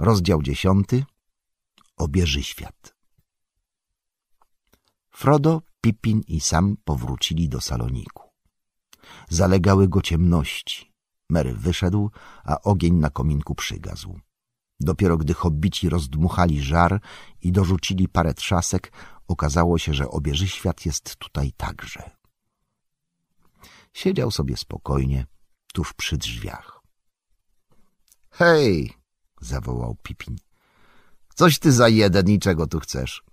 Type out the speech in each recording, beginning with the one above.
Rozdział dziesiąty. Obieży świat. Frodo, Pippin i Sam powrócili do saloniku. Zalegały go ciemności. Mary wyszedł, a ogień na kominku przygasł. Dopiero gdy hobbici rozdmuchali żar i dorzucili parę trzasek, okazało się, że obieży świat jest tutaj także. Siedział sobie spokojnie, tuż przy drzwiach. — Hej! — zawołał Pipin. — Coś ty za jeden i czego tu chcesz?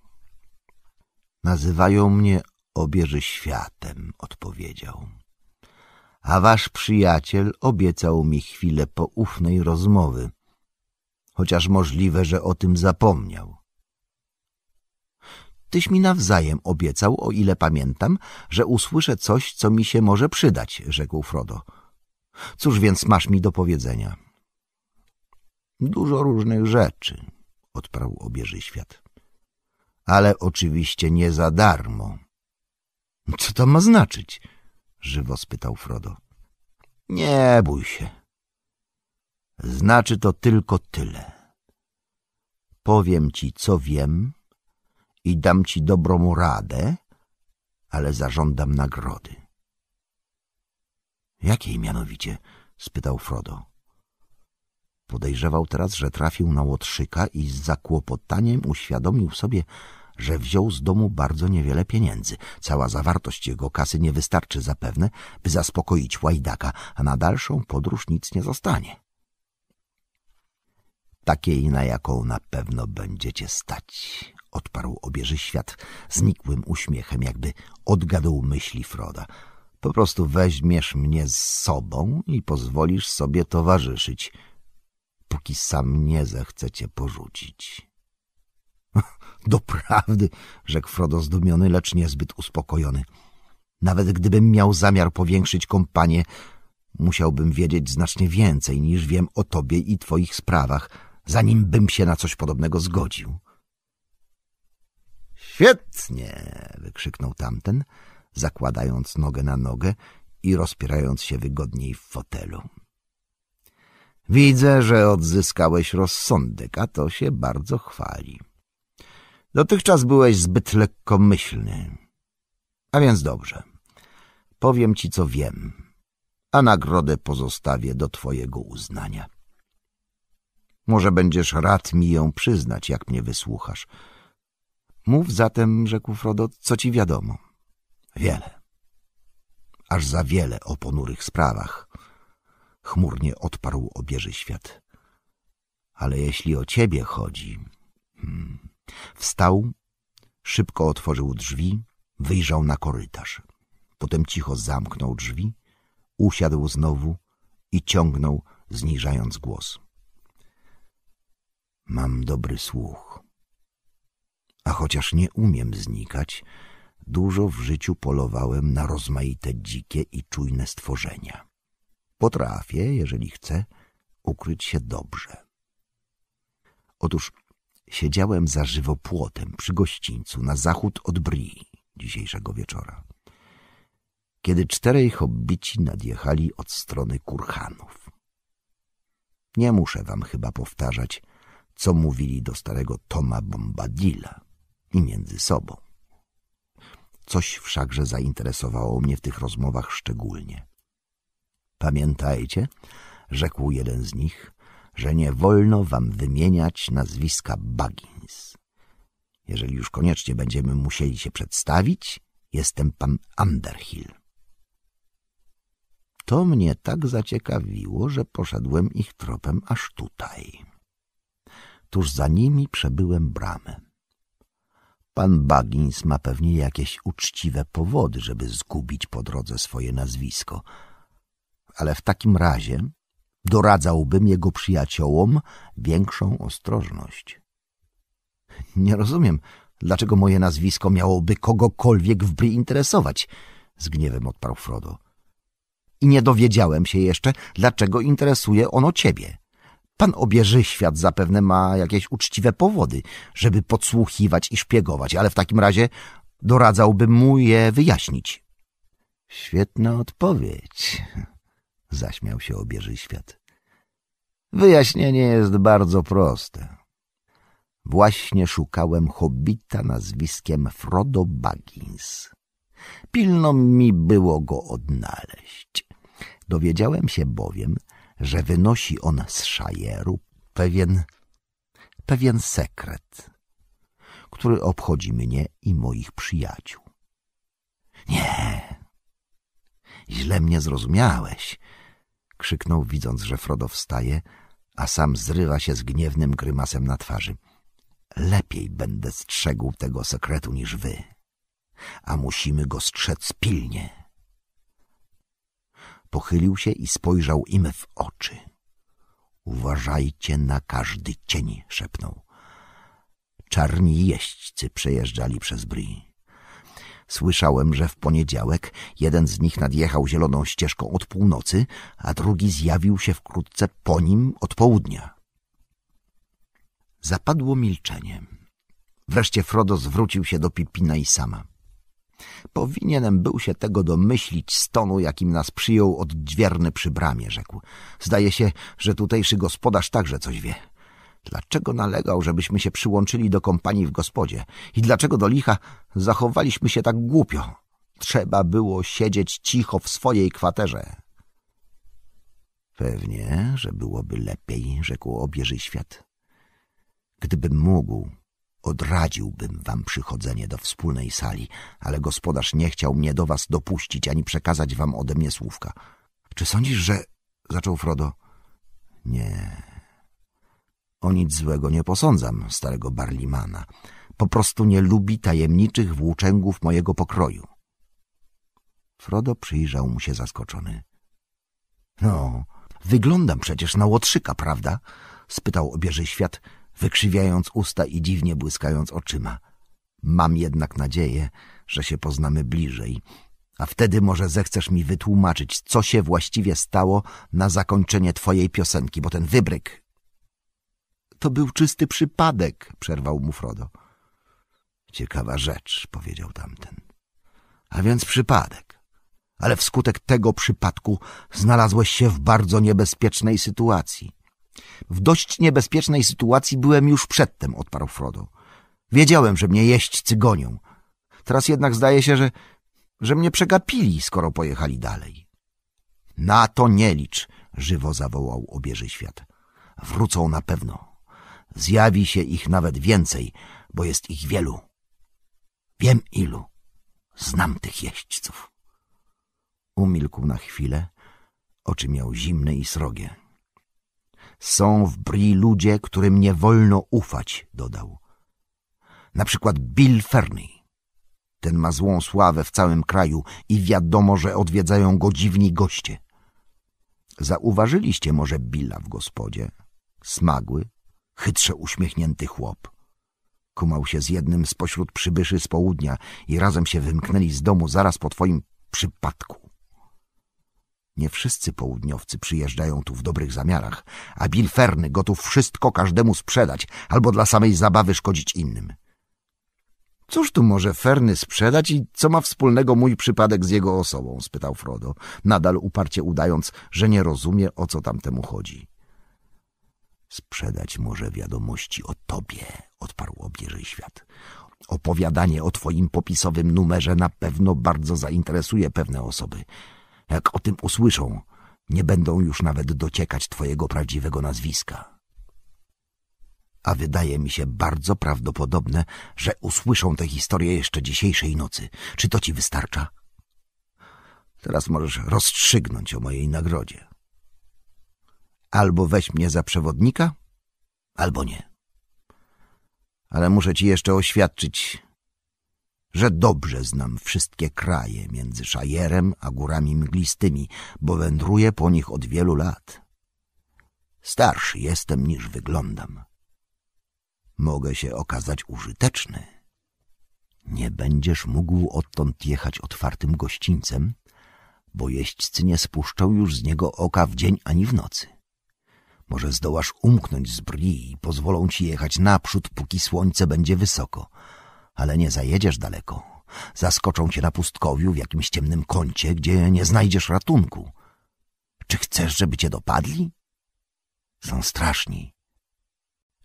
— Nazywają mnie obieży światem — odpowiedział. — A wasz przyjaciel obiecał mi chwilę poufnej rozmowy, chociaż możliwe, że o tym zapomniał. Tyś mi nawzajem obiecał, o ile pamiętam, że usłyszę coś, co mi się może przydać, rzekł Frodo. Cóż więc masz mi do powiedzenia? — Dużo różnych rzeczy, odparł obieży świat. Ale oczywiście nie za darmo. Co to ma znaczyć? żywo spytał Frodo. Nie bój się. Znaczy to tylko tyle. Powiem ci, co wiem i dam ci dobrą radę, ale zażądam nagrody. Jakiej mianowicie? spytał Frodo. Podejrzewał teraz, że trafił na łotrzyka i z zakłopotaniem uświadomił sobie, że wziął z domu bardzo niewiele pieniędzy. Cała zawartość jego kasy nie wystarczy zapewne, by zaspokoić łajdaka, a na dalszą podróż nic nie zostanie. Takiej, na jaką na pewno będziecie stać, odparł obieży świat znikłym uśmiechem, jakby odgadł myśli Froda. Po prostu weźmiesz mnie z sobą i pozwolisz sobie towarzyszyć – póki sam nie zechcecie porzucić. Doprawdy, rzekł Frodo zdumiony, lecz niezbyt uspokojony. Nawet gdybym miał zamiar powiększyć kompanię, musiałbym wiedzieć znacznie więcej niż wiem o tobie i twoich sprawach, zanim bym się na coś podobnego zgodził. Świetnie! wykrzyknął tamten, zakładając nogę na nogę i rozpierając się wygodniej w fotelu. Widzę, że odzyskałeś rozsądek, a to się bardzo chwali. Dotychczas byłeś zbyt lekkomyślny. A więc dobrze. Powiem ci, co wiem, a nagrodę pozostawię do twojego uznania. Może będziesz rad mi ją przyznać, jak mnie wysłuchasz. Mów zatem, rzekł Frodo, co ci wiadomo. Wiele. Aż za wiele o ponurych sprawach – chmurnie odparł obieży świat. Ale jeśli o ciebie chodzi... Hmm. Wstał, szybko otworzył drzwi, wyjrzał na korytarz. Potem cicho zamknął drzwi, usiadł znowu i ciągnął, zniżając głos. Mam dobry słuch. A chociaż nie umiem znikać, dużo w życiu polowałem na rozmaite dzikie i czujne stworzenia. Potrafię, jeżeli chcę, ukryć się dobrze. Otóż siedziałem za żywopłotem przy gościńcu na zachód od Brii dzisiejszego wieczora, kiedy czterej hobbici nadjechali od strony kurhanów. Nie muszę wam chyba powtarzać, co mówili do starego Toma Bombadilla i między sobą. Coś wszakże zainteresowało mnie w tych rozmowach szczególnie. Pamiętajcie, rzekł jeden z nich, że nie wolno wam wymieniać nazwiska Baggins. Jeżeli już koniecznie będziemy musieli się przedstawić, jestem pan Underhill. To mnie tak zaciekawiło, że poszedłem ich tropem aż tutaj. Tuż za nimi przebyłem bramę. Pan Baggins ma pewnie jakieś uczciwe powody, żeby zgubić po drodze swoje nazwisko – ale w takim razie doradzałbym jego przyjaciołom większą ostrożność. Nie rozumiem, dlaczego moje nazwisko miałoby kogokolwiek w Bri interesować, z gniewem odparł Frodo. I nie dowiedziałem się jeszcze, dlaczego interesuje ono ciebie. Pan obieży świat zapewne ma jakieś uczciwe powody, żeby podsłuchiwać i szpiegować, ale w takim razie doradzałbym mu je wyjaśnić. Świetna odpowiedź, Zaśmiał się obieży świat. Wyjaśnienie jest bardzo proste. Właśnie szukałem hobita nazwiskiem Frodo Baggins. Pilno mi było go odnaleźć. Dowiedziałem się bowiem, że wynosi on z Szajeru pewien, pewien sekret, który obchodzi mnie i moich przyjaciół. Nie, źle mnie zrozumiałeś, krzyknął, widząc, że Frodo wstaje, a sam zrywa się z gniewnym grymasem na twarzy. Lepiej będę strzegł tego sekretu niż wy, a musimy go strzec pilnie. Pochylił się i spojrzał im w oczy. Uważajcie na każdy cień, szepnął. Czarni jeźdźcy przejeżdżali przez Bri. Słyszałem, że w poniedziałek jeden z nich nadjechał zieloną ścieżką od północy, a drugi zjawił się wkrótce po nim od południa. Zapadło milczenie. Wreszcie Frodo zwrócił się do Pipina i sama. Powinienem był się tego domyślić z tonu, jakim nas przyjął oddźwierny przy bramie, rzekł. Zdaje się, że tutejszy gospodarz także coś wie. Dlaczego nalegał, żebyśmy się przyłączyli do kompanii w gospodzie? I dlaczego do licha zachowaliśmy się tak głupio? Trzeba było siedzieć cicho w swojej kwaterze. Pewnie, że byłoby lepiej, rzekł obieży świat. Gdybym mógł, odradziłbym wam przychodzenie do wspólnej sali, ale gospodarz nie chciał mnie do was dopuścić ani przekazać wam ode mnie słówka. Czy sądzisz, że... zaczął Frodo. Nie o nic złego nie posądzam starego Barlimana. Po prostu nie lubi tajemniczych włóczęgów mojego pokroju. Frodo przyjrzał mu się zaskoczony. No, wyglądam przecież na łotrzyka, prawda? spytał obieży świat, wykrzywiając usta i dziwnie błyskając oczyma. Mam jednak nadzieję, że się poznamy bliżej, a wtedy może zechcesz mi wytłumaczyć, co się właściwie stało na zakończenie twojej piosenki, bo ten wybryk to był czysty przypadek, przerwał mu Frodo. Ciekawa rzecz, powiedział tamten. A więc przypadek. Ale wskutek tego przypadku znalazłeś się w bardzo niebezpiecznej sytuacji. W dość niebezpiecznej sytuacji byłem już przedtem, odparł Frodo. Wiedziałem, że mnie jeść cygonią. Teraz jednak zdaje się, że, że mnie przegapili, skoro pojechali dalej. Na to nie licz, żywo zawołał obieży świat. Wrócą na pewno zjawi się ich nawet więcej, bo jest ich wielu. Wiem ilu. Znam tych jeźdźców. Umilkł na chwilę. Oczy miał zimne i srogie. Są w Bri ludzie, którym nie wolno ufać, dodał. Na przykład Bill Ferny. Ten ma złą sławę w całym kraju i wiadomo, że odwiedzają go dziwni goście. Zauważyliście może Billa w gospodzie. Smagły, Chytrze uśmiechnięty chłop. Kumał się z jednym spośród przybyszy z południa i razem się wymknęli z domu zaraz po twoim przypadku. Nie wszyscy południowcy przyjeżdżają tu w dobrych zamiarach, a Bilferny gotów wszystko każdemu sprzedać albo dla samej zabawy szkodzić innym. Cóż tu może Ferny sprzedać i co ma wspólnego mój przypadek z jego osobą? spytał Frodo, nadal uparcie udając, że nie rozumie, o co tam temu chodzi. Sprzedać może wiadomości o tobie, odparł obieży świat. Opowiadanie o twoim popisowym numerze na pewno bardzo zainteresuje pewne osoby. Jak o tym usłyszą, nie będą już nawet dociekać twojego prawdziwego nazwiska. A wydaje mi się bardzo prawdopodobne, że usłyszą tę historię jeszcze dzisiejszej nocy. Czy to ci wystarcza? Teraz możesz rozstrzygnąć o mojej nagrodzie. Albo weź mnie za przewodnika, albo nie. Ale muszę ci jeszcze oświadczyć, że dobrze znam wszystkie kraje między Szajerem a górami mglistymi, bo wędruję po nich od wielu lat. Starszy jestem niż wyglądam. Mogę się okazać użyteczny. Nie będziesz mógł odtąd jechać otwartym gościńcem, bo jeźdźcy nie spuszczą już z niego oka w dzień ani w nocy. Może zdołasz umknąć z brwi i pozwolą ci jechać naprzód, póki słońce będzie wysoko. Ale nie zajedziesz daleko. Zaskoczą cię na pustkowiu w jakimś ciemnym kącie, gdzie nie znajdziesz ratunku. Czy chcesz, żeby cię dopadli? Są straszni.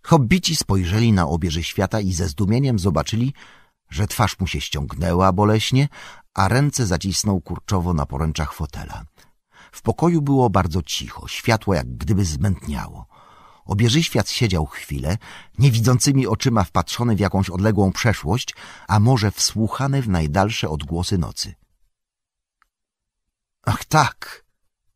Hobbici spojrzeli na obieży świata i ze zdumieniem zobaczyli, że twarz mu się ściągnęła boleśnie, a ręce zacisnął kurczowo na poręczach fotela. W pokoju było bardzo cicho, światło jak gdyby zmętniało. Obieży świat siedział chwilę, niewidzącymi oczyma wpatrzony w jakąś odległą przeszłość, a może wsłuchany w najdalsze odgłosy nocy. — Ach tak!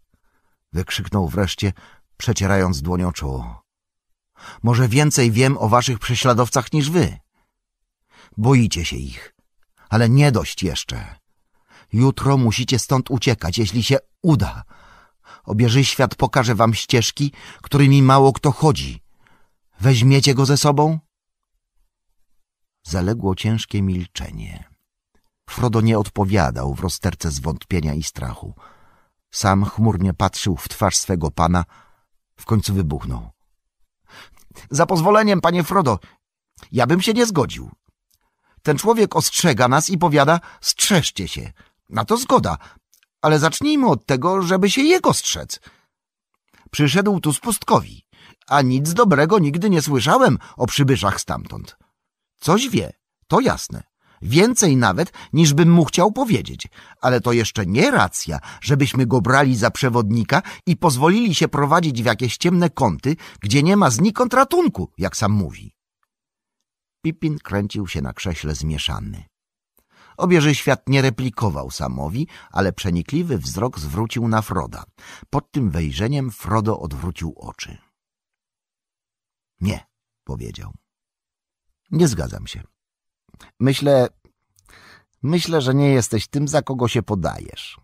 — wykrzyknął wreszcie, przecierając dłonią czoło. — Może więcej wiem o waszych prześladowcach niż wy. Boicie się ich, ale nie dość jeszcze. Jutro musicie stąd uciekać, jeśli się uda. Obieży świat pokaże wam ścieżki, którymi mało kto chodzi. Weźmiecie go ze sobą? Zaległo ciężkie milczenie. Frodo nie odpowiadał w rozterce zwątpienia i strachu. Sam chmurnie patrzył w twarz swego pana, w końcu wybuchnął. Za pozwoleniem, panie Frodo, ja bym się nie zgodził. Ten człowiek ostrzega nas i powiada, strzeżcie się, na to zgoda, ale zacznijmy od tego, żeby się jego strzec. Przyszedł tu z pustkowi, a nic dobrego nigdy nie słyszałem o przybyszach stamtąd. Coś wie, to jasne. Więcej nawet, niż bym mu chciał powiedzieć, ale to jeszcze nie racja, żebyśmy go brali za przewodnika i pozwolili się prowadzić w jakieś ciemne kąty, gdzie nie ma znikąd ratunku, jak sam mówi. Pipin kręcił się na krześle zmieszany. Obieży świat nie replikował Samowi, ale przenikliwy wzrok zwrócił na Froda. Pod tym wejrzeniem Frodo odwrócił oczy. Nie, powiedział. Nie zgadzam się. Myślę, myślę, że nie jesteś tym, za kogo się podajesz.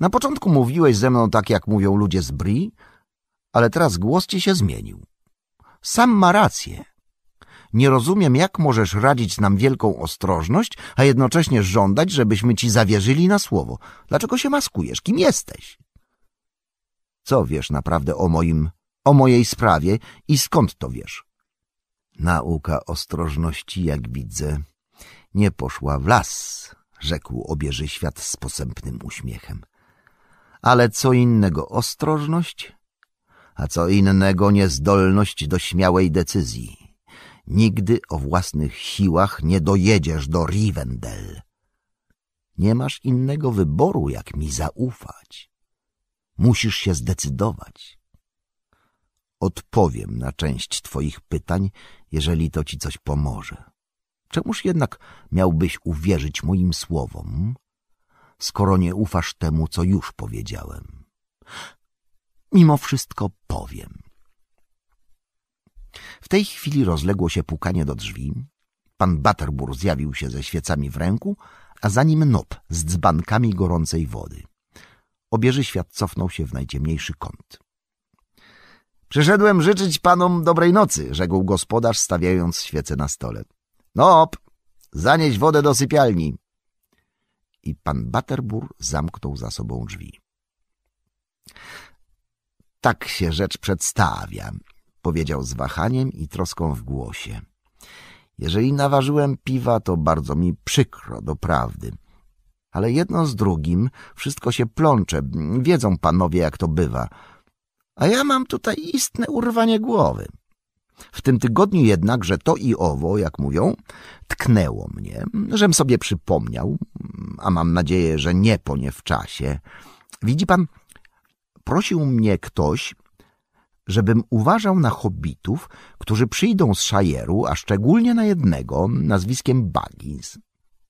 Na początku mówiłeś ze mną tak, jak mówią ludzie z Bri, ale teraz głos ci się zmienił. Sam ma rację. Nie rozumiem, jak możesz radzić nam wielką ostrożność, a jednocześnie żądać, żebyśmy ci zawierzyli na słowo. Dlaczego się maskujesz? Kim jesteś? Co wiesz naprawdę o moim, o mojej sprawie i skąd to wiesz? Nauka ostrożności, jak widzę, nie poszła w las, rzekł obieży świat z posępnym uśmiechem. Ale co innego ostrożność, a co innego niezdolność do śmiałej decyzji. Nigdy o własnych siłach nie dojedziesz do Rivendell. Nie masz innego wyboru, jak mi zaufać. Musisz się zdecydować. Odpowiem na część twoich pytań, jeżeli to ci coś pomoże. Czemuż jednak miałbyś uwierzyć moim słowom, skoro nie ufasz temu, co już powiedziałem? Mimo wszystko powiem. W tej chwili rozległo się pukanie do drzwi. Pan Butterbur zjawił się ze świecami w ręku, a za nim nob z dzbankami gorącej wody. Obieży świat cofnął się w najciemniejszy kąt. — Przyszedłem życzyć panom dobrej nocy — rzekł gospodarz, stawiając świece na stole. — Nob, zanieś wodę do sypialni! I pan Butterbur zamknął za sobą drzwi. — Tak się rzecz przedstawia powiedział z wahaniem i troską w głosie. Jeżeli naważyłem piwa, to bardzo mi przykro, doprawdy. Ale jedno z drugim wszystko się plącze, wiedzą panowie, jak to bywa. A ja mam tutaj istne urwanie głowy. W tym tygodniu jednak, że to i owo, jak mówią, tknęło mnie, żem sobie przypomniał, a mam nadzieję, że nie po nie w czasie. Widzi pan, prosił mnie ktoś, żebym uważał na hobbitów, którzy przyjdą z Szajeru, a szczególnie na jednego nazwiskiem Baggins.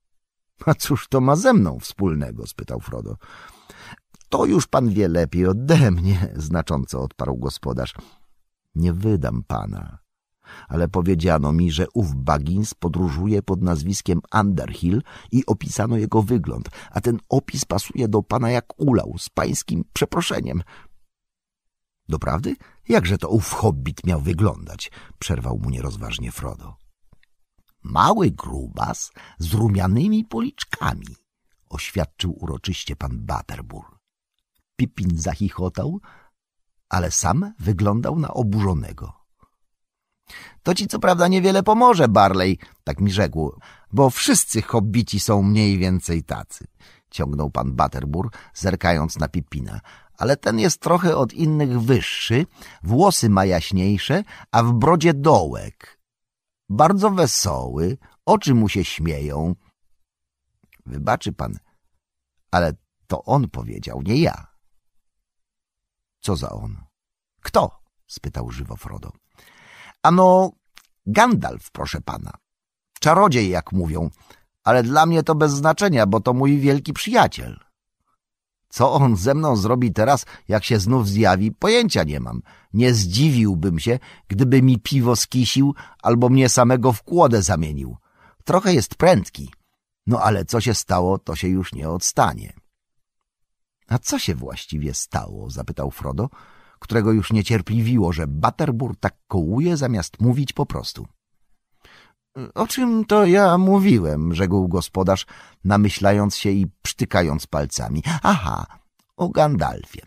— A cóż to ma ze mną wspólnego? — spytał Frodo. — To już pan wie lepiej ode mnie — znacząco odparł gospodarz. — Nie wydam pana. Ale powiedziano mi, że ów Baggins podróżuje pod nazwiskiem Underhill i opisano jego wygląd, a ten opis pasuje do pana jak ulał, z pańskim przeproszeniem — Doprawdy? Jakże to ów hobbit miał wyglądać? Przerwał mu nierozważnie Frodo. Mały grubas z rumianymi policzkami, oświadczył uroczyście pan Butterbur. Pipin zachichotał, ale sam wyglądał na oburzonego. To ci co prawda niewiele pomoże, Barley, tak mi rzekł, bo wszyscy hobbici są mniej więcej tacy, ciągnął pan Butterbur, zerkając na Pipina ale ten jest trochę od innych wyższy, włosy ma jaśniejsze, a w brodzie dołek. Bardzo wesoły, oczy mu się śmieją. Wybaczy pan, ale to on powiedział, nie ja. Co za on? Kto? spytał żywo Frodo. Ano, Gandalf, proszę pana. Czarodziej, jak mówią, ale dla mnie to bez znaczenia, bo to mój wielki przyjaciel. Co on ze mną zrobi teraz, jak się znów zjawi, pojęcia nie mam. Nie zdziwiłbym się, gdyby mi piwo skisił albo mnie samego w kłodę zamienił. Trochę jest prędki. No ale co się stało, to się już nie odstanie. A co się właściwie stało? zapytał Frodo, którego już niecierpliwiło, że Butterbur tak kołuje zamiast mówić po prostu. O czym to ja mówiłem? rzekł gospodarz, namyślając się i psztykając palcami. Aha, o Gandalfie.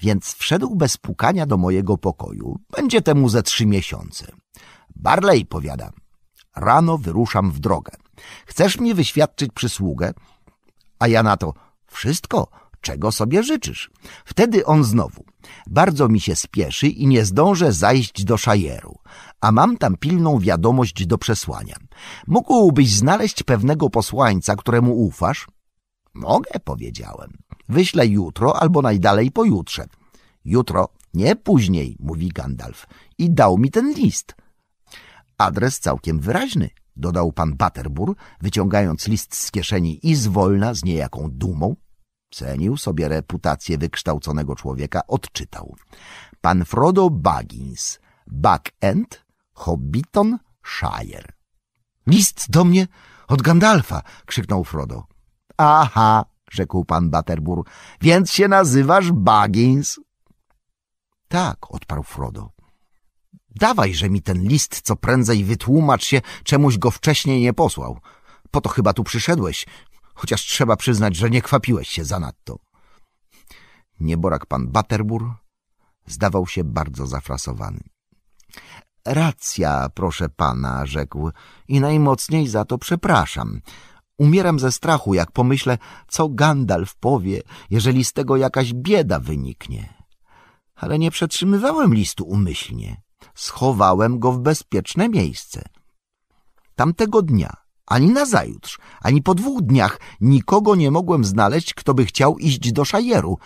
Więc wszedł bez pukania do mojego pokoju. Będzie temu ze trzy miesiące. Barley, powiadam. Rano wyruszam w drogę. Chcesz mi wyświadczyć przysługę? A ja na to wszystko, czego sobie życzysz. Wtedy on znowu. Bardzo mi się spieszy i nie zdążę zajść do szajeru a mam tam pilną wiadomość do przesłania. Mógłbyś znaleźć pewnego posłańca, któremu ufasz? Mogę, powiedziałem. Wyślę jutro albo najdalej pojutrze. Jutro, nie później, mówi Gandalf. I dał mi ten list. Adres całkiem wyraźny, dodał pan Batterbur, wyciągając list z kieszeni i zwolna, z niejaką dumą, cenił sobie reputację wykształconego człowieka, odczytał. Pan Frodo Baggins, Back End, Hobbiton Shire. List do mnie od Gandalfa, krzyknął Frodo. Aha, rzekł pan Baterbur, więc się nazywasz Baggins? Tak, odparł Frodo. Dawajże mi ten list co prędzej wytłumacz się, czemuś go wcześniej nie posłał. Po to chyba tu przyszedłeś, chociaż trzeba przyznać, że nie kwapiłeś się zanadto. Nieborak pan Baterbur zdawał się bardzo zafrasowany. Racja, proszę pana, rzekł, i najmocniej za to przepraszam. Umieram ze strachu, jak pomyślę, co Gandalf powie, jeżeli z tego jakaś bieda wyniknie. Ale nie przetrzymywałem listu umyślnie. Schowałem go w bezpieczne miejsce. Tamtego dnia, ani nazajutrz, ani po dwóch dniach nikogo nie mogłem znaleźć, kto by chciał iść do Szajeru,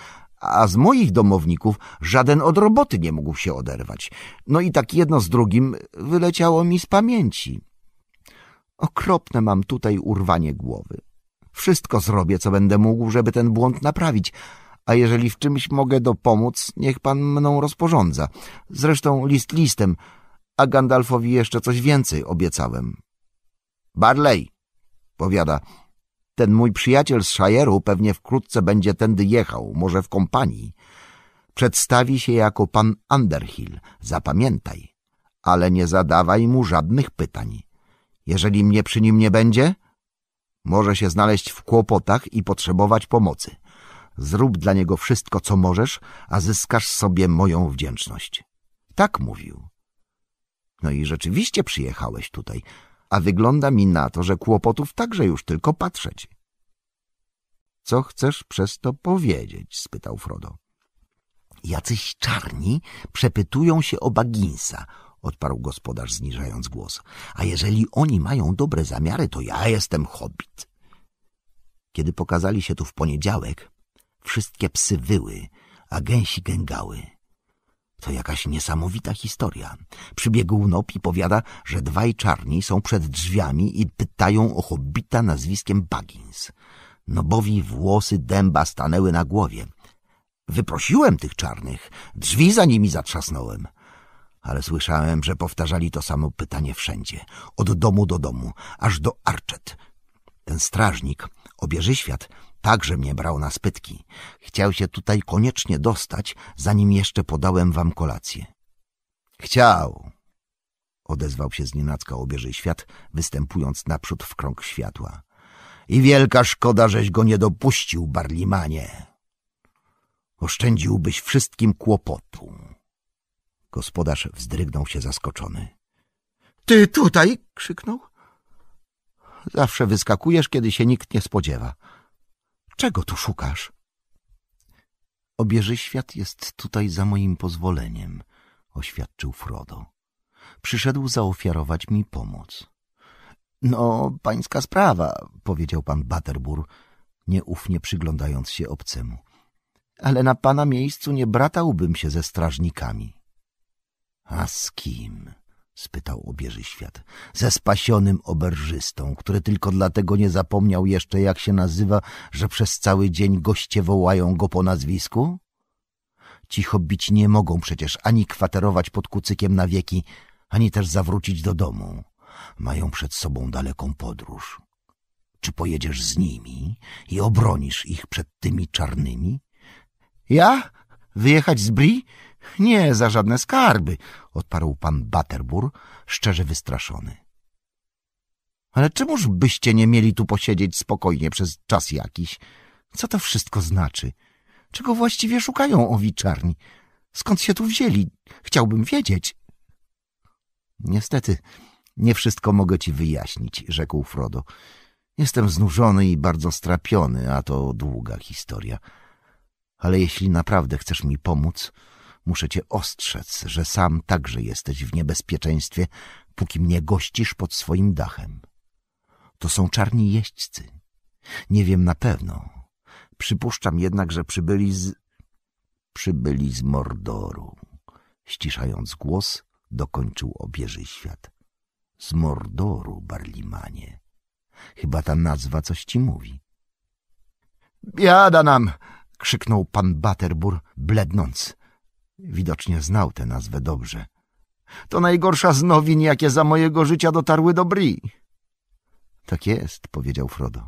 a z moich domowników żaden od roboty nie mógł się oderwać. No i tak jedno z drugim wyleciało mi z pamięci. Okropne mam tutaj urwanie głowy. Wszystko zrobię, co będę mógł, żeby ten błąd naprawić, a jeżeli w czymś mogę dopomóc, niech pan mną rozporządza. Zresztą list listem, a Gandalfowi jeszcze coś więcej obiecałem. — Barley! — powiada ten mój przyjaciel z Shire'u pewnie wkrótce będzie tędy jechał, może w kompanii. Przedstawi się jako pan Underhill, zapamiętaj, ale nie zadawaj mu żadnych pytań. Jeżeli mnie przy nim nie będzie, może się znaleźć w kłopotach i potrzebować pomocy. Zrób dla niego wszystko, co możesz, a zyskasz sobie moją wdzięczność. Tak mówił. No i rzeczywiście przyjechałeś tutaj a wygląda mi na to, że kłopotów także już tylko patrzeć. — Co chcesz przez to powiedzieć? — spytał Frodo. — Jacyś czarni przepytują się o Baginsa — odparł gospodarz, zniżając głos. — A jeżeli oni mają dobre zamiary, to ja jestem hobbit. Kiedy pokazali się tu w poniedziałek, wszystkie psy wyły, a gęsi gęgały. To jakaś niesamowita historia. Przybiegł Nob i powiada, że dwaj czarni są przed drzwiami i pytają o hobbita nazwiskiem Baggins. Nobowi włosy dęba stanęły na głowie. Wyprosiłem tych czarnych, drzwi za nimi zatrzasnąłem. Ale słyszałem, że powtarzali to samo pytanie wszędzie, od domu do domu, aż do Arczet. Ten strażnik, obieży świat, także mnie brał na spytki. Chciał się tutaj koniecznie dostać, zanim jeszcze podałem wam kolację. Chciał, odezwał się znienacka obieży świat, występując naprzód w krąg światła. I wielka szkoda, żeś go nie dopuścił, Barlimanie. Oszczędziłbyś wszystkim kłopotu. Gospodarz wzdrygnął się zaskoczony. Ty tutaj? krzyknął. Zawsze wyskakujesz, kiedy się nikt nie spodziewa. Czego tu szukasz? Obieży świat jest tutaj za moim pozwoleniem, oświadczył Frodo. Przyszedł zaofiarować mi pomoc. No, pańska sprawa, powiedział pan Butterbur, nieufnie przyglądając się obcemu. Ale na pana miejscu nie bratałbym się ze strażnikami. A z kim? spytał obieży świat, ze spasionym oberżystą, który tylko dlatego nie zapomniał jeszcze, jak się nazywa, że przez cały dzień goście wołają go po nazwisku? Cicho bić nie mogą przecież ani kwaterować pod kucykiem na wieki, ani też zawrócić do domu. Mają przed sobą daleką podróż. Czy pojedziesz z nimi i obronisz ich przed tymi czarnymi? Ja? Wyjechać z Bri? Nie, za żadne skarby, odparł pan Baterbur, szczerze wystraszony. Ale czemuż byście nie mieli tu posiedzieć spokojnie przez czas jakiś? Co to wszystko znaczy? Czego właściwie szukają owiczarni? Skąd się tu wzięli? Chciałbym wiedzieć. Niestety, nie wszystko mogę ci wyjaśnić, rzekł Frodo. Jestem znużony i bardzo strapiony, a to długa historia. Ale jeśli naprawdę chcesz mi pomóc, Muszę cię ostrzec, że sam także jesteś w niebezpieczeństwie, póki mnie gościsz pod swoim dachem. To są czarni jeźdźcy. Nie wiem na pewno. Przypuszczam jednak, że przybyli z... Przybyli z Mordoru. Ściszając głos, dokończył obieży świat. Z Mordoru, Barlimanie. Chyba ta nazwa coś ci mówi. Biada nam! krzyknął pan Baterbur, blednąc. Widocznie znał tę nazwę dobrze. To najgorsza z nowin, jakie za mojego życia dotarły do Bri. Tak jest, powiedział Frodo.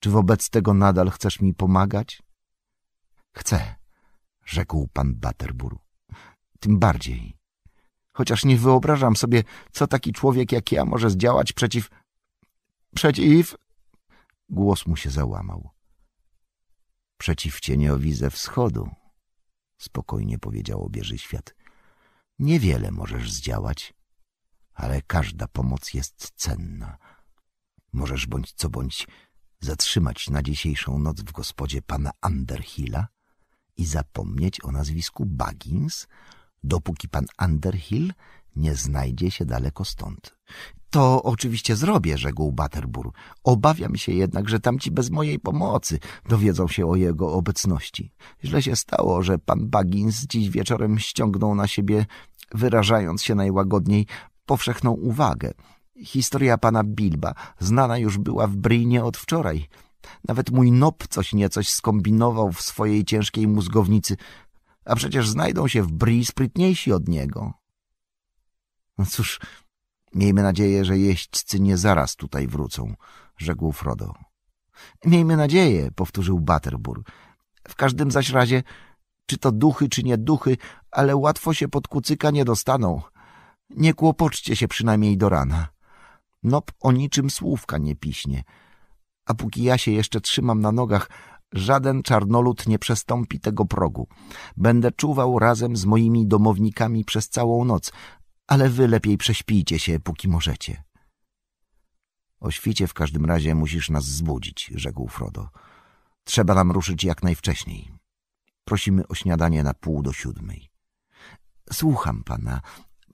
Czy wobec tego nadal chcesz mi pomagać? Chcę, rzekł pan Butterbur. Tym bardziej. Chociaż nie wyobrażam sobie, co taki człowiek jak ja może zdziałać przeciw... Przeciw... Głos mu się załamał. Przeciw cieniowi ze wschodu spokojnie powiedział obieży świat. Niewiele możesz zdziałać, ale każda pomoc jest cenna. Możesz bądź co bądź zatrzymać na dzisiejszą noc w gospodzie pana Underhilla i zapomnieć o nazwisku Baggins, dopóki pan Underhill nie znajdzie się daleko stąd. To oczywiście zrobię, rzekł Baterbur. Obawiam się jednak, że tamci bez mojej pomocy dowiedzą się o jego obecności. Źle się stało, że pan Baggins dziś wieczorem ściągnął na siebie, wyrażając się najłagodniej, powszechną uwagę. Historia pana Bilba znana już była w Brinie od wczoraj. Nawet mój nob coś niecoś skombinował w swojej ciężkiej mózgownicy, a przecież znajdą się w Bri sprytniejsi od niego. No cóż, miejmy nadzieję, że jeźdźcy nie zaraz tutaj wrócą, rzekł Frodo. Miejmy nadzieję, powtórzył Butterbur. W każdym zaś razie, czy to duchy, czy nie duchy, ale łatwo się pod kucyka nie dostaną. Nie kłopoczcie się przynajmniej do rana. Nop o niczym słówka nie piśnie. A póki ja się jeszcze trzymam na nogach, żaden czarnolud nie przestąpi tego progu. Będę czuwał razem z moimi domownikami przez całą noc, ale wy lepiej prześpijcie się, póki możecie. O świcie w każdym razie musisz nas zbudzić, rzekł Frodo. Trzeba nam ruszyć jak najwcześniej. Prosimy o śniadanie na pół do siódmej. Słucham pana.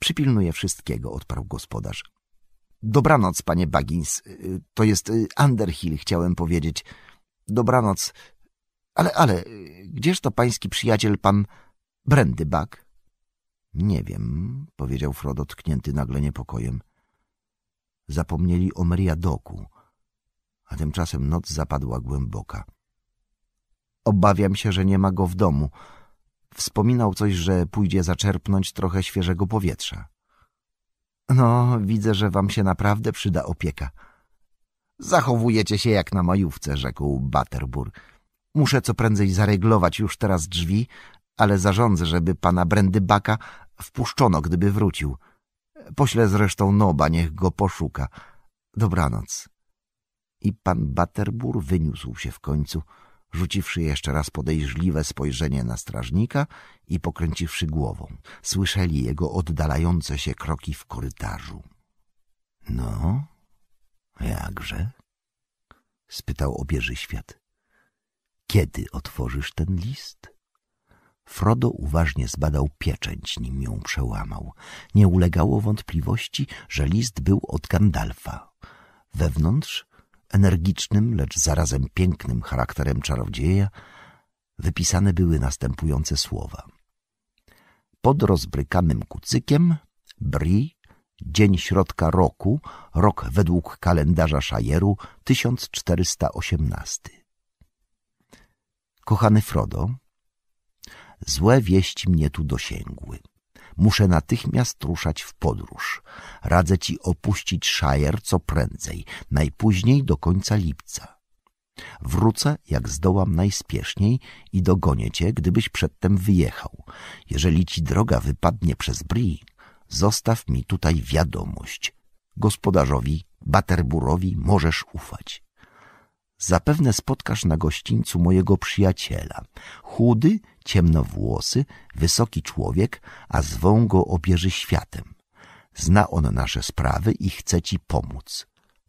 Przypilnuję wszystkiego, odparł gospodarz. Dobranoc, panie Baggins. To jest Underhill, y, chciałem powiedzieć. Dobranoc. Ale, ale, y, gdzież to pański przyjaciel, pan Brandybuck? Nie wiem, powiedział Frodo tknięty nagle niepokojem. Zapomnieli o Meriadoku, a tymczasem noc zapadła głęboka. Obawiam się, że nie ma go w domu. Wspominał coś, że pójdzie zaczerpnąć trochę świeżego powietrza. No, widzę, że wam się naprawdę przyda opieka. Zachowujecie się jak na majówce, rzekł Butterbur. Muszę co prędzej zareglować już teraz drzwi, ale zarządzę, żeby pana Brendybaka wpuszczono, gdyby wrócił. Poślę zresztą Noba, niech go poszuka. Dobranoc. I pan Baterbur wyniósł się w końcu, rzuciwszy jeszcze raz podejrzliwe spojrzenie na strażnika i pokręciwszy głową. Słyszeli jego oddalające się kroki w korytarzu. — No, jakże? — spytał obieży świat. — Kiedy otworzysz ten list? Frodo uważnie zbadał pieczęć, nim ją przełamał. Nie ulegało wątpliwości, że list był od Gandalfa. Wewnątrz, energicznym, lecz zarazem pięknym charakterem czarodzieja, wypisane były następujące słowa. Pod rozbrykanym kucykiem Bri, dzień środka roku, rok według kalendarza Szajeru 1418. Kochany Frodo, Złe wieści mnie tu dosięgły. Muszę natychmiast ruszać w podróż. Radzę ci opuścić Shire co prędzej, najpóźniej do końca lipca. Wrócę, jak zdołam najspieszniej i dogonię cię, gdybyś przedtem wyjechał. Jeżeli ci droga wypadnie przez bri, zostaw mi tutaj wiadomość. Gospodarzowi, Baterburowi możesz ufać. Zapewne spotkasz na gościńcu mojego przyjaciela. Chudy ciemnowłosy, wysoki człowiek, a zwą go obieży światem. Zna on nasze sprawy i chce ci pomóc.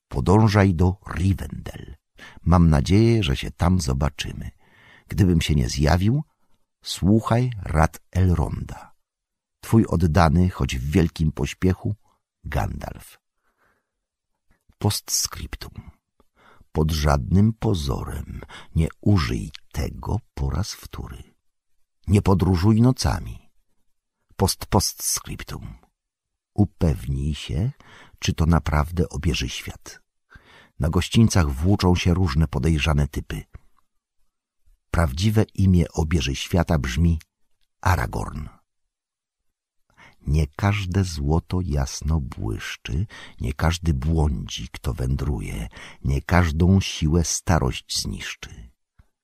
Podążaj do Rivendell. Mam nadzieję, że się tam zobaczymy. Gdybym się nie zjawił, słuchaj rad Elronda. Twój oddany, choć w wielkim pośpiechu, Gandalf. Postscriptum. Pod żadnym pozorem nie użyj tego po raz wtóry. Nie podróżuj nocami. Post postscriptum. Upewnij się, czy to naprawdę Obierzy świat. Na gościńcach włóczą się różne podejrzane typy. Prawdziwe imię obierzy świata brzmi Aragorn. Nie każde złoto jasno błyszczy, nie każdy błądzi, kto wędruje, nie każdą siłę starość zniszczy.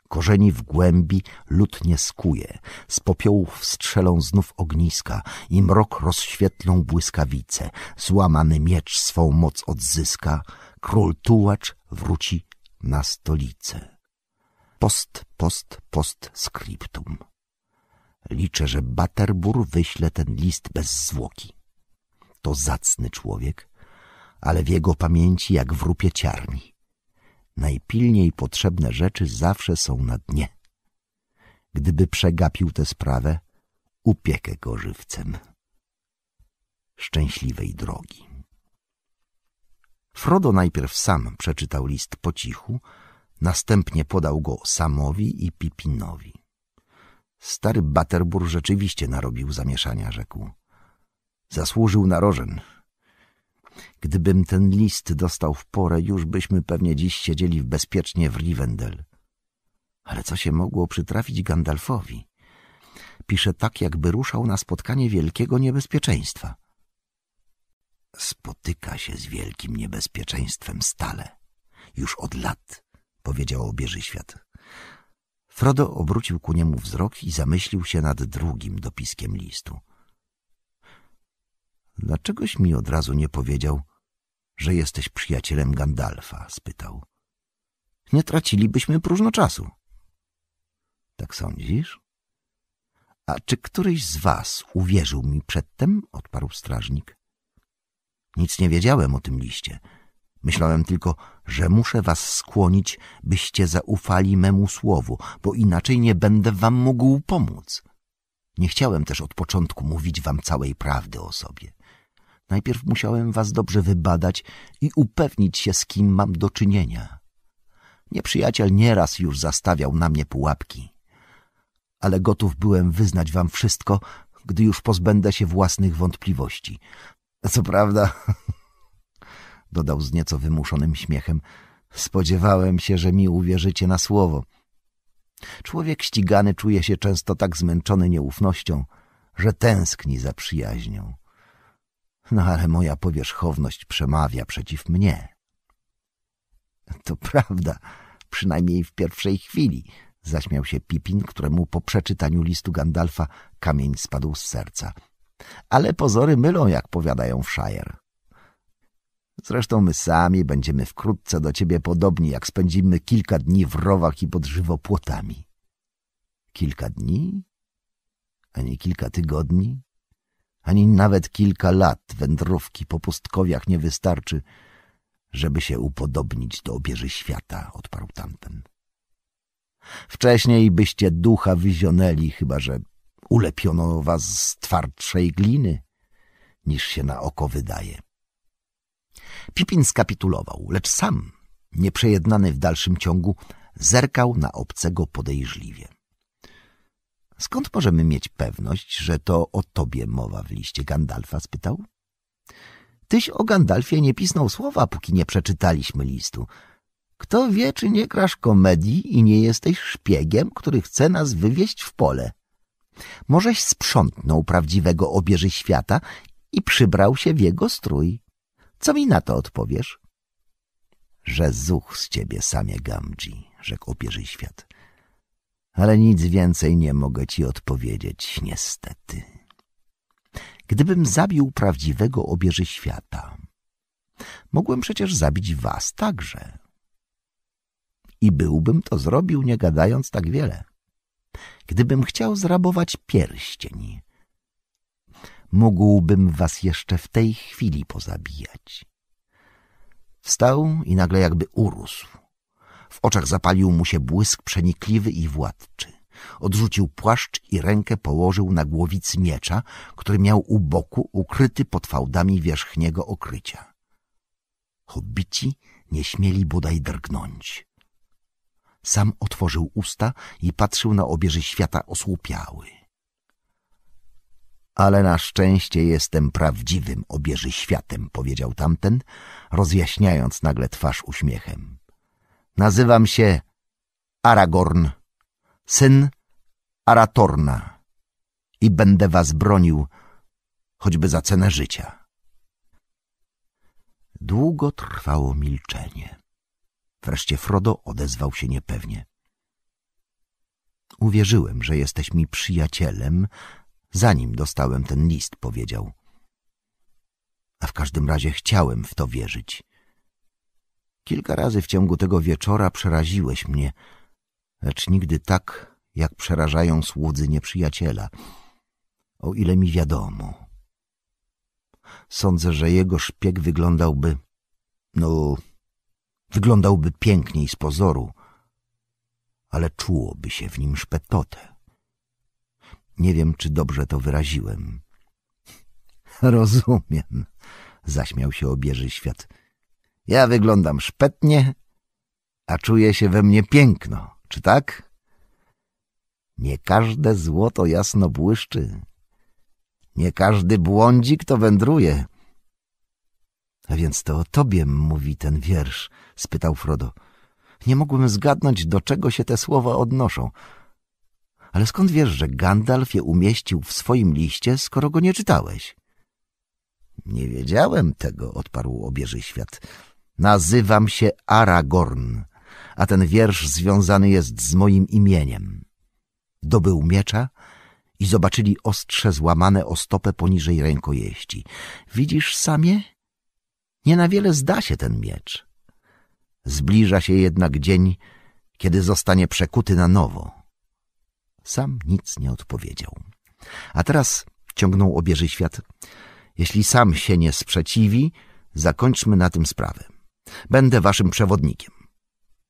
Korzeni w głębi lud nie skuje, z popiołów strzelą znów ogniska i mrok rozświetlą błyskawice, złamany miecz swą moc odzyska, król tułacz wróci na stolicę. Post, post, post scriptum. Liczę, że Baterbur wyśle ten list bez zwłoki. To zacny człowiek, ale w jego pamięci jak w rupie ciarni najpilniej potrzebne rzeczy zawsze są na dnie. Gdyby przegapił tę sprawę, upiekę go żywcem. Szczęśliwej drogi. Frodo najpierw sam przeczytał list po cichu, następnie podał go Samowi i Pipinowi. Stary Baterbur rzeczywiście narobił zamieszania, rzekł. Zasłużył na rożen, Gdybym ten list dostał w porę, już byśmy pewnie dziś siedzieli bezpiecznie w Rivendell. Ale co się mogło przytrafić Gandalfowi? Pisze tak, jakby ruszał na spotkanie wielkiego niebezpieczeństwa. Spotyka się z wielkim niebezpieczeństwem stale. Już od lat, powiedział obieży świat. Frodo obrócił ku niemu wzrok i zamyślił się nad drugim dopiskiem listu. Dlaczegoś mi od razu nie powiedział, że jesteś przyjacielem Gandalfa? spytał. Nie tracilibyśmy próżno czasu. Tak sądzisz? A czy któryś z was uwierzył mi przedtem? odparł strażnik. Nic nie wiedziałem o tym liście. Myślałem tylko, że muszę was skłonić, byście zaufali memu słowu, bo inaczej nie będę wam mógł pomóc. Nie chciałem też od początku mówić wam całej prawdy o sobie. Najpierw musiałem was dobrze wybadać i upewnić się, z kim mam do czynienia. Nieprzyjaciel nieraz już zastawiał na mnie pułapki, ale gotów byłem wyznać wam wszystko, gdy już pozbędę się własnych wątpliwości. Co prawda, dodał z nieco wymuszonym śmiechem, spodziewałem się, że mi uwierzycie na słowo. Człowiek ścigany czuje się często tak zmęczony nieufnością, że tęskni za przyjaźnią. No ale moja powierzchowność przemawia przeciw mnie. To prawda, przynajmniej w pierwszej chwili, zaśmiał się Pipin, któremu po przeczytaniu listu Gandalfa kamień spadł z serca. Ale pozory mylą, jak powiadają w Shire. Zresztą my sami będziemy wkrótce do ciebie podobni, jak spędzimy kilka dni w rowach i pod żywopłotami. Kilka dni? A nie kilka tygodni? ani nawet kilka lat wędrówki po pustkowiach nie wystarczy, żeby się upodobnić do obieży świata, odparł tamten. Wcześniej byście ducha wyzionęli, chyba że ulepiono was z twardszej gliny, niż się na oko wydaje. Pipin skapitulował, lecz sam, nieprzejednany w dalszym ciągu, zerkał na obcego podejrzliwie. Skąd możemy mieć pewność, że to o tobie mowa w liście Gandalfa? spytał. Tyś o Gandalfie nie pisnął słowa, póki nie przeczytaliśmy listu. Kto wie, czy nie krasz komedii i nie jesteś szpiegiem, który chce nas wywieźć w pole? Możeś sprzątnął prawdziwego obieży świata i przybrał się w jego strój. Co mi na to odpowiesz? Że zuch z ciebie, samie Gamdzi, rzekł obieży świat ale nic więcej nie mogę ci odpowiedzieć, niestety. Gdybym zabił prawdziwego obieży świata, mogłem przecież zabić was także. I byłbym to zrobił, nie gadając tak wiele. Gdybym chciał zrabować pierścień, mógłbym was jeszcze w tej chwili pozabijać. Wstał i nagle jakby urósł. W oczach zapalił mu się błysk przenikliwy i władczy. Odrzucił płaszcz i rękę położył na głowicy miecza, który miał u boku ukryty pod fałdami wierzchniego okrycia. Hobbici nie śmieli bodaj drgnąć. Sam otworzył usta i patrzył na obieży świata osłupiały. Ale na szczęście jestem prawdziwym obieży światem, powiedział tamten, rozjaśniając nagle twarz uśmiechem. Nazywam się Aragorn, syn Aratorna i będę was bronił, choćby za cenę życia. Długo trwało milczenie. Wreszcie Frodo odezwał się niepewnie. Uwierzyłem, że jesteś mi przyjacielem, zanim dostałem ten list, powiedział. A w każdym razie chciałem w to wierzyć. Kilka razy w ciągu tego wieczora przeraziłeś mnie, lecz nigdy tak, jak przerażają słudzy nieprzyjaciela, o ile mi wiadomo. Sądzę, że jego szpieg wyglądałby, no, wyglądałby piękniej z pozoru, ale czułoby się w nim szpetotę. Nie wiem, czy dobrze to wyraziłem. Rozumiem, zaśmiał się obieży świat. Ja wyglądam szpetnie, a czuję się we mnie piękno, czy tak? Nie każde złoto jasno błyszczy. Nie każdy błądzik to wędruje. A więc to o tobie mówi ten wiersz, spytał Frodo. Nie mogłem zgadnąć, do czego się te słowa odnoszą. Ale skąd wiesz, że Gandalf je umieścił w swoim liście, skoro go nie czytałeś? Nie wiedziałem tego, odparł obieży świat. Nazywam się Aragorn, a ten wiersz związany jest z moim imieniem. Dobył miecza i zobaczyli ostrze złamane o stopę poniżej rękojeści. Widzisz, samie? Nie na wiele zda się ten miecz. Zbliża się jednak dzień, kiedy zostanie przekuty na nowo. Sam nic nie odpowiedział. A teraz ciągnął obieży świat. Jeśli sam się nie sprzeciwi, zakończmy na tym sprawę. Będę waszym przewodnikiem.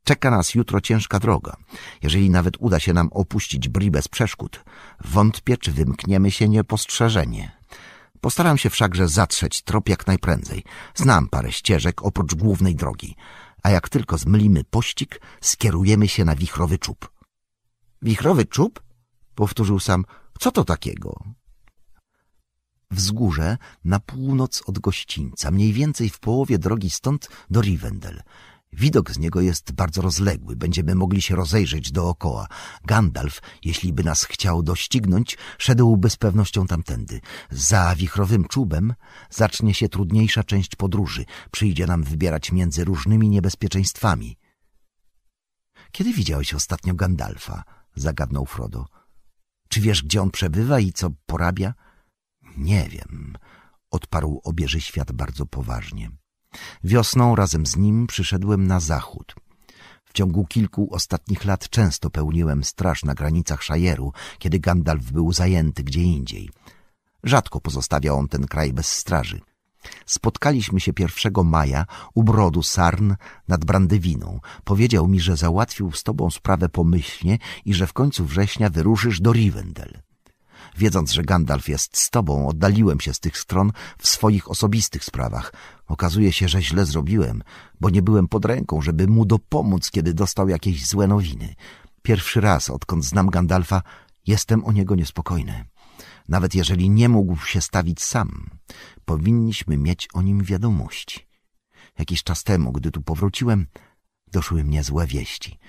Czeka nas jutro ciężka droga. Jeżeli nawet uda się nam opuścić Bri bez przeszkód, wątpię, czy wymkniemy się niepostrzeżenie. Postaram się wszakże zatrzeć trop jak najprędzej. Znam parę ścieżek oprócz głównej drogi, a jak tylko zmylimy pościg, skierujemy się na wichrowy czub. Wichrowy czub? Powtórzył sam. Co to takiego? wzgórze na północ od gościńca, mniej więcej w połowie drogi stąd do Rivendell. Widok z niego jest bardzo rozległy, będziemy mogli się rozejrzeć dookoła. Gandalf, jeśli by nas chciał doścignąć, szedłby z pewnością tamtędy. Za wichrowym czubem zacznie się trudniejsza część podróży. Przyjdzie nam wybierać między różnymi niebezpieczeństwami. Kiedy widziałeś ostatnio Gandalfa? Zagadnął Frodo. Czy wiesz, gdzie on przebywa i co porabia? Nie wiem, odparł obieży świat bardzo poważnie. Wiosną razem z nim przyszedłem na zachód. W ciągu kilku ostatnich lat często pełniłem straż na granicach Szajeru, kiedy Gandalf był zajęty gdzie indziej. Rzadko pozostawiał on ten kraj bez straży. Spotkaliśmy się 1 maja u brodu Sarn nad Brandywiną. Powiedział mi, że załatwił z tobą sprawę pomyślnie i że w końcu września wyruszysz do Rivendell. Wiedząc, że Gandalf jest z tobą, oddaliłem się z tych stron w swoich osobistych sprawach. Okazuje się, że źle zrobiłem, bo nie byłem pod ręką, żeby mu dopomóc, kiedy dostał jakieś złe nowiny. Pierwszy raz, odkąd znam Gandalfa, jestem o niego niespokojny. Nawet jeżeli nie mógł się stawić sam, powinniśmy mieć o nim wiadomości. Jakiś czas temu, gdy tu powróciłem, doszły mnie złe wieści –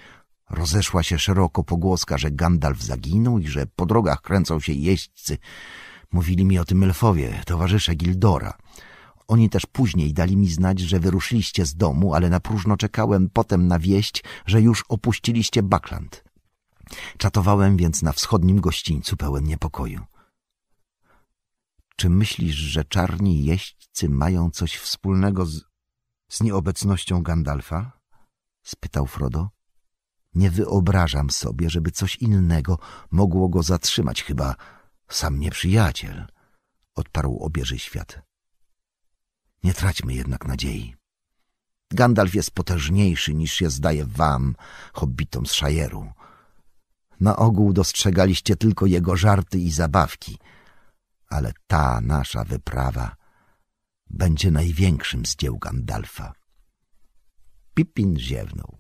Rozeszła się szeroko pogłoska, że Gandalf zaginął i że po drogach kręcą się jeźdźcy. Mówili mi o tym elfowie, towarzysze Gildora. Oni też później dali mi znać, że wyruszyliście z domu, ale na próżno czekałem potem na wieść, że już opuściliście Buckland. Czatowałem więc na wschodnim gościńcu pełen niepokoju. Czy myślisz, że czarni jeźdźcy mają coś wspólnego z... z nieobecnością Gandalfa? spytał Frodo. Nie wyobrażam sobie, żeby coś innego mogło go zatrzymać, chyba sam nieprzyjaciel, odparł obieży świat. Nie traćmy jednak nadziei. Gandalf jest potężniejszy niż się zdaje wam, hobbitom z Szajeru. Na ogół dostrzegaliście tylko jego żarty i zabawki, ale ta nasza wyprawa będzie największym z dzieł Gandalfa. Pippin ziewnął.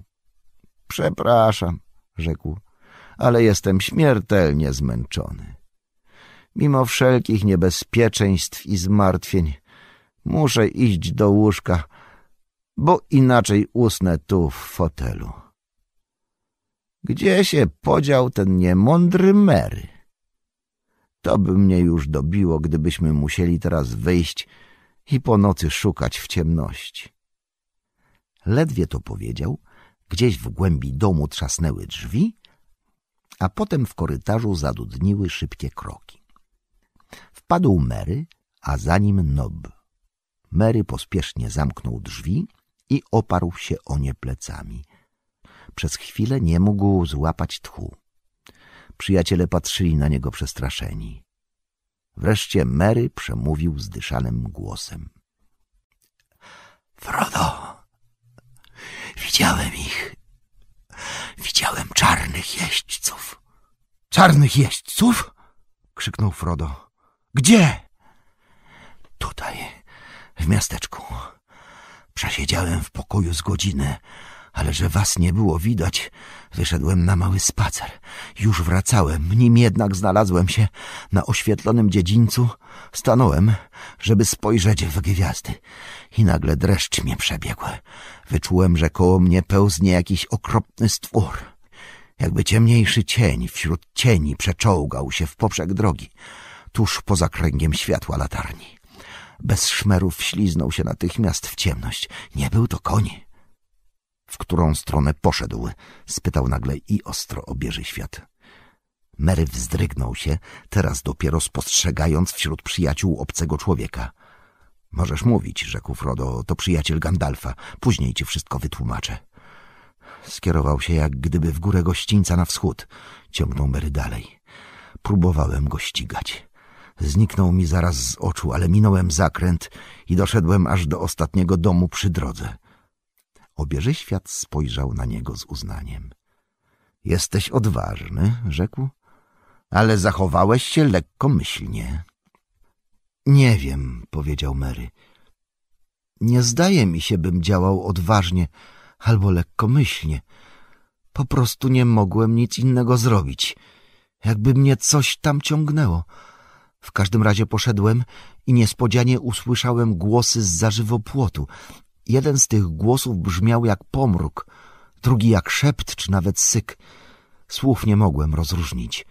Przepraszam, rzekł, ale jestem śmiertelnie zmęczony. Mimo wszelkich niebezpieczeństw i zmartwień muszę iść do łóżka, bo inaczej usnę tu w fotelu. Gdzie się podział ten niemądry Mary? To by mnie już dobiło, gdybyśmy musieli teraz wyjść i po nocy szukać w ciemności. Ledwie to powiedział, Gdzieś w głębi domu trzasnęły drzwi, a potem w korytarzu zadudniły szybkie kroki. Wpadł Mary, a za nim Nob. Mary pospiesznie zamknął drzwi i oparł się o nie plecami. Przez chwilę nie mógł złapać tchu. Przyjaciele patrzyli na niego przestraszeni. Wreszcie Mary przemówił zdyszanym głosem. — Frodo! Widziałem ich. Widziałem czarnych jeźdźców. Czarnych jeźdźców? krzyknął Frodo. Gdzie? Tutaj, w miasteczku. Przesiedziałem w pokoju z godzinę, ale że was nie było widać, wyszedłem na mały spacer. Już wracałem, nim jednak znalazłem się na oświetlonym dziedzińcu, stanąłem, żeby spojrzeć w gwiazdy i nagle dreszcz mnie przebiegł. Wyczułem, że koło mnie pełznie jakiś okropny stwór. Jakby ciemniejszy cień wśród cieni przeczołgał się w poprzek drogi, tuż poza kręgiem światła latarni. Bez szmerów śliznął się natychmiast w ciemność. Nie był to koni w którą stronę poszedł? spytał nagle i ostro obieży świat. Mary wzdrygnął się, teraz dopiero spostrzegając wśród przyjaciół obcego człowieka. Możesz mówić, rzekł Frodo, to przyjaciel Gandalfa, później ci wszystko wytłumaczę. Skierował się jak gdyby w górę gościńca na wschód, ciągnął Mary dalej. Próbowałem go ścigać. Zniknął mi zaraz z oczu, ale minąłem zakręt i doszedłem aż do ostatniego domu przy drodze. Obieży świat spojrzał na niego z uznaniem. Jesteś odważny, rzekł, ale zachowałeś się lekkomyślnie. Nie wiem, powiedział Mary. Nie zdaje mi się, bym działał odważnie albo lekkomyślnie. Po prostu nie mogłem nic innego zrobić. Jakby mnie coś tam ciągnęło. W każdym razie poszedłem i niespodzianie usłyszałem głosy z zażywopłotu. Jeden z tych głosów brzmiał jak pomruk, drugi jak szept czy nawet syk. Słów nie mogłem rozróżnić.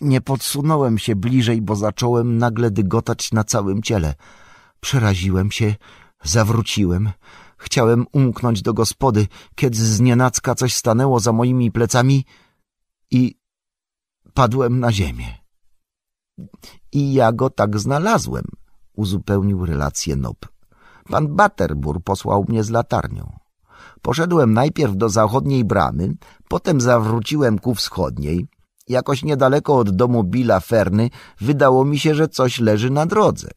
Nie podsunąłem się bliżej, bo zacząłem nagle dygotać na całym ciele. Przeraziłem się, zawróciłem. Chciałem umknąć do gospody, kiedy znienacka coś stanęło za moimi plecami i padłem na ziemię. I ja go tak znalazłem, uzupełnił relację Nob. Pan Batterbur posłał mnie z latarnią. Poszedłem najpierw do zachodniej bramy, potem zawróciłem ku wschodniej. Jakoś niedaleko od domu Billa Ferny wydało mi się, że coś leży na drodze.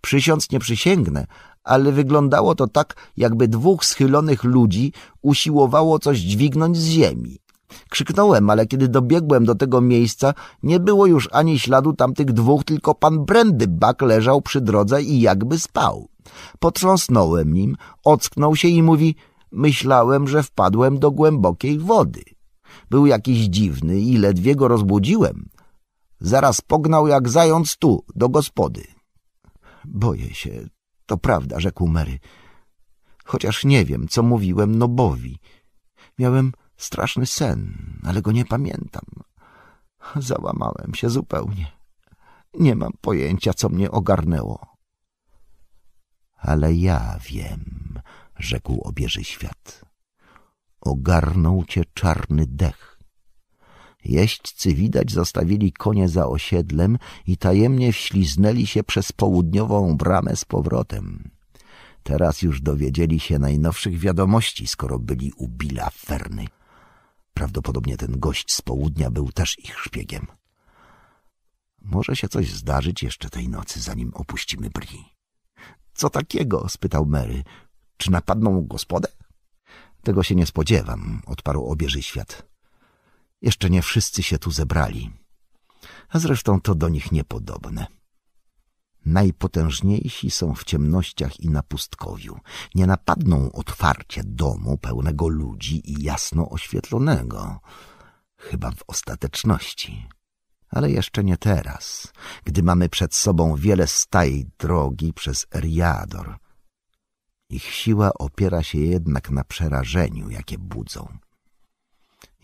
Przysiąc nie przysięgnę, ale wyglądało to tak, jakby dwóch schylonych ludzi usiłowało coś dźwignąć z ziemi. Krzyknąłem, ale kiedy dobiegłem do tego miejsca, nie było już ani śladu tamtych dwóch, tylko pan Brandybuck leżał przy drodze i jakby spał. Potrząsnąłem nim, ocknął się i mówi Myślałem, że wpadłem do głębokiej wody. Był jakiś dziwny i ledwie go rozbudziłem. Zaraz pognał jak zając tu, do gospody. Boję się, to prawda, rzekł Mary. Chociaż nie wiem, co mówiłem Nobowi. Miałem straszny sen, ale go nie pamiętam. Załamałem się zupełnie. Nie mam pojęcia, co mnie ogarnęło ale ja wiem, rzekł obieży świat. Ogarnął cię czarny dech. Jeźdźcy widać zostawili konie za osiedlem i tajemnie wśliznęli się przez południową bramę z powrotem. Teraz już dowiedzieli się najnowszych wiadomości, skoro byli u Billa Ferny. Prawdopodobnie ten gość z południa był też ich szpiegiem. Może się coś zdarzyć jeszcze tej nocy, zanim opuścimy Bri. Co takiego? spytał Mary. Czy napadną gospodę? Tego się nie spodziewam, odparł obieży świat. Jeszcze nie wszyscy się tu zebrali. A zresztą to do nich niepodobne. Najpotężniejsi są w ciemnościach i na pustkowiu. Nie napadną otwarcie domu pełnego ludzi i jasno oświetlonego. Chyba w ostateczności ale jeszcze nie teraz, gdy mamy przed sobą wiele staj drogi przez Riador. Ich siła opiera się jednak na przerażeniu, jakie budzą.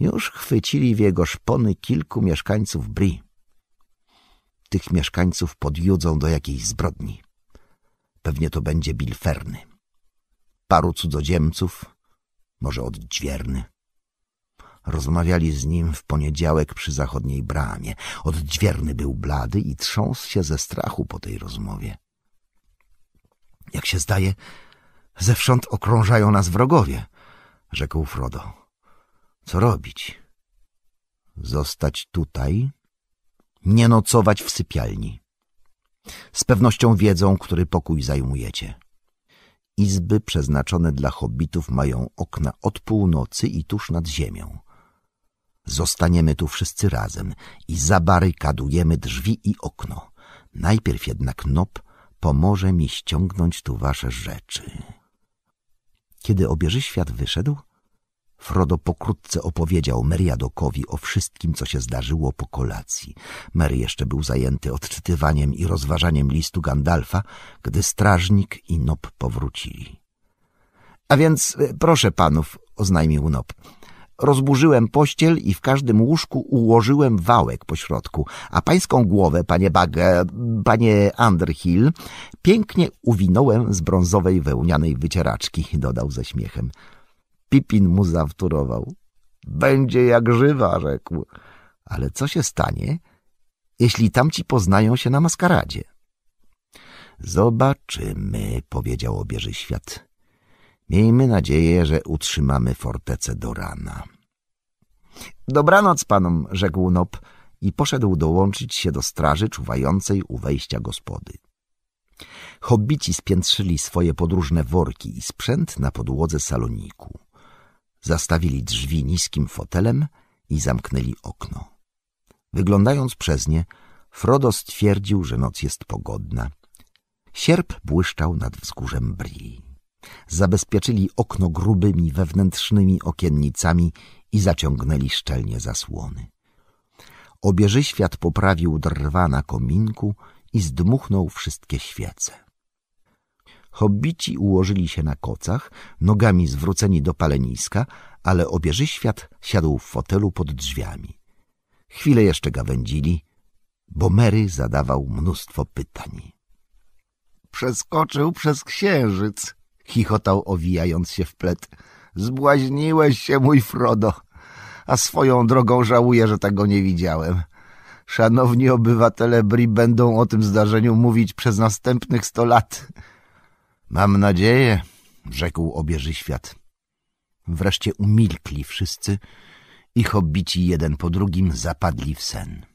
Już chwycili w jego szpony kilku mieszkańców Bri. Tych mieszkańców podjudzą do jakiejś zbrodni. Pewnie to będzie Bilferny. Paru cudzoziemców, może oddźwierny. Rozmawiali z nim w poniedziałek przy zachodniej bramie. Odźwierny był blady i trząsł się ze strachu po tej rozmowie. Jak się zdaje, zewsząd okrążają nas wrogowie, rzekł Frodo. Co robić? Zostać tutaj? Nie nocować w sypialni. Z pewnością wiedzą, który pokój zajmujecie. Izby przeznaczone dla hobbitów mają okna od północy i tuż nad ziemią. Zostaniemy tu wszyscy razem i zabarykadujemy drzwi i okno. Najpierw jednak Nob pomoże mi ściągnąć tu wasze rzeczy. Kiedy obieży świat wyszedł, Frodo pokrótce opowiedział Meriadokowi o wszystkim, co się zdarzyło po kolacji. Mary jeszcze był zajęty odczytywaniem i rozważaniem listu Gandalfa, gdy strażnik i Nob powrócili. — A więc e, proszę panów — oznajmił Nob. Rozburzyłem pościel i w każdym łóżku ułożyłem wałek po środku, a pańską głowę, panie Bag... panie Underhill, pięknie uwinąłem z brązowej wełnianej wycieraczki, dodał ze śmiechem. Pipin mu zawtórował. Będzie jak żywa, rzekł. Ale co się stanie, jeśli tamci poznają się na maskaradzie? Zobaczymy, powiedział obieży świat. Miejmy nadzieję, że utrzymamy fortecę do rana. Dobranoc panom, rzekł Nob i poszedł dołączyć się do straży czuwającej u wejścia gospody. Hobbici spiętrzyli swoje podróżne worki i sprzęt na podłodze saloniku. Zastawili drzwi niskim fotelem i zamknęli okno. Wyglądając przez nie, Frodo stwierdził, że noc jest pogodna. Sierp błyszczał nad wzgórzem Brii zabezpieczyli okno grubymi wewnętrznymi okiennicami i zaciągnęli szczelnie zasłony. Obieży świat poprawił drwa na kominku i zdmuchnął wszystkie świece. Hobbici ułożyli się na kocach, nogami zwróceni do paleniska, ale obieży świat siadł w fotelu pod drzwiami. Chwilę jeszcze gawędzili, bo Mary zadawał mnóstwo pytań. Przeskoczył przez księżyc, Chichotał, owijając się w plet. Zbłaźniłeś się, mój Frodo. A swoją drogą żałuję, że tego nie widziałem. Szanowni obywatele Bri będą o tym zdarzeniu mówić przez następnych sto lat. Mam nadzieję, rzekł obieży świat. Wreszcie umilkli wszyscy i hobbici jeden po drugim zapadli w sen.